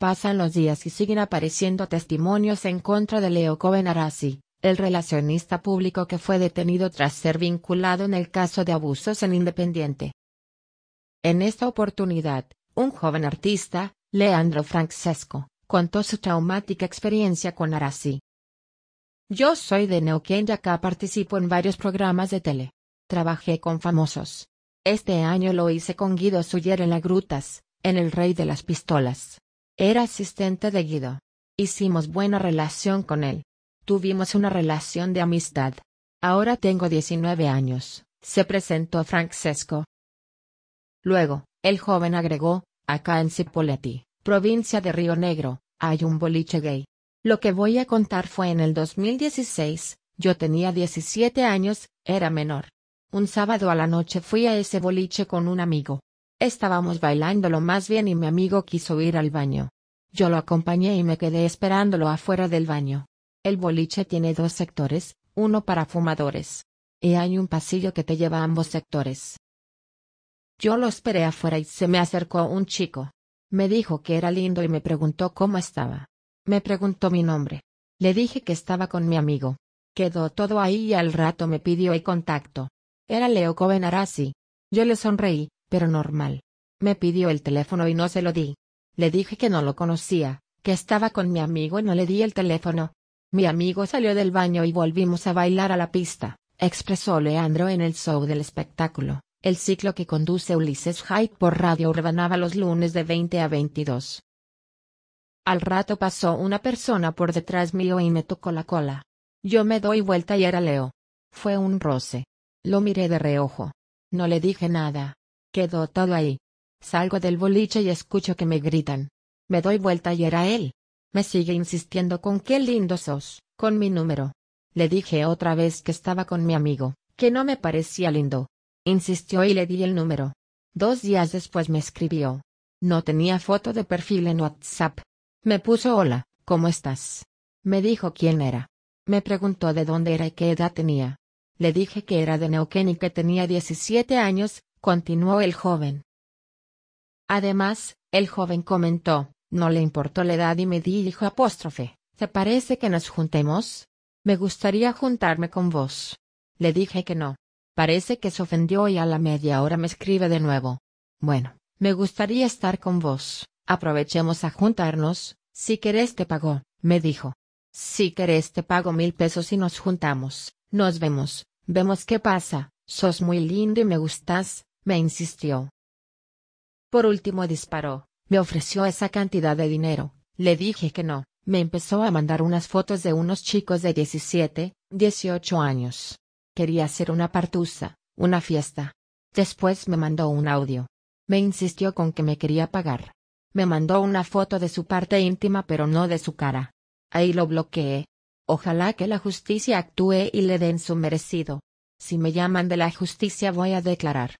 Pasan los días y siguen apareciendo testimonios en contra de Leo coben Arasi, el relacionista público que fue detenido tras ser vinculado en el caso de abusos en Independiente. En esta oportunidad, un joven artista, Leandro Francesco, contó su traumática experiencia con Arasi. Yo soy de Neuquén y acá participo en varios programas de tele. Trabajé con famosos. Este año lo hice con Guido Suyer en La Grutas, en El Rey de las Pistolas. Era asistente de Guido. Hicimos buena relación con él. Tuvimos una relación de amistad. Ahora tengo 19 años, se presentó Francesco. Luego, el joven agregó, acá en Cipolletti, provincia de Río Negro, hay un boliche gay. Lo que voy a contar fue en el 2016, yo tenía 17 años, era menor. Un sábado a la noche fui a ese boliche con un amigo. Estábamos bailándolo más bien y mi amigo quiso ir al baño. Yo lo acompañé y me quedé esperándolo afuera del baño. El boliche tiene dos sectores, uno para fumadores. Y hay un pasillo que te lleva a ambos sectores. Yo lo esperé afuera y se me acercó un chico. Me dijo que era lindo y me preguntó cómo estaba. Me preguntó mi nombre. Le dije que estaba con mi amigo. Quedó todo ahí y al rato me pidió el contacto. Era Leo Covenarasi. Yo le sonreí, pero normal. Me pidió el teléfono y no se lo di. Le dije que no lo conocía, que estaba con mi amigo y no le di el teléfono. Mi amigo salió del baño y volvimos a bailar a la pista, expresó Leandro en el show del espectáculo, el ciclo que conduce Ulises Hyde por Radio Urbanaba los lunes de 20 a 22. Al rato pasó una persona por detrás mío y me tocó la cola. Yo me doy vuelta y era Leo. Fue un roce. Lo miré de reojo. No le dije nada, quedó todo ahí. Salgo del boliche y escucho que me gritan. Me doy vuelta y era él. Me sigue insistiendo con qué lindo sos, con mi número. Le dije otra vez que estaba con mi amigo, que no me parecía lindo. Insistió y le di el número. Dos días después me escribió. No tenía foto de perfil en WhatsApp. Me puso hola, ¿cómo estás? Me dijo quién era. Me preguntó de dónde era y qué edad tenía. Le dije que era de Neuquén y que tenía 17 años, continuó el joven. Además, el joven comentó, no le importó la edad y me dijo apóstrofe, ¿te parece que nos juntemos? Me gustaría juntarme con vos. Le dije que no. Parece que se ofendió y a la media hora me escribe de nuevo. Bueno, me gustaría estar con vos. Aprovechemos a juntarnos, si querés te pago, me dijo. Si querés te pago mil pesos y nos juntamos, nos vemos, vemos qué pasa, sos muy lindo y me gustás me insistió. Por último disparó, me ofreció esa cantidad de dinero, le dije que no, me empezó a mandar unas fotos de unos chicos de 17, 18 años. Quería hacer una partusa, una fiesta. Después me mandó un audio. Me insistió con que me quería pagar. Me mandó una foto de su parte íntima pero no de su cara. Ahí lo bloqueé. Ojalá que la justicia actúe y le den su merecido. Si me llaman de la justicia voy a declarar.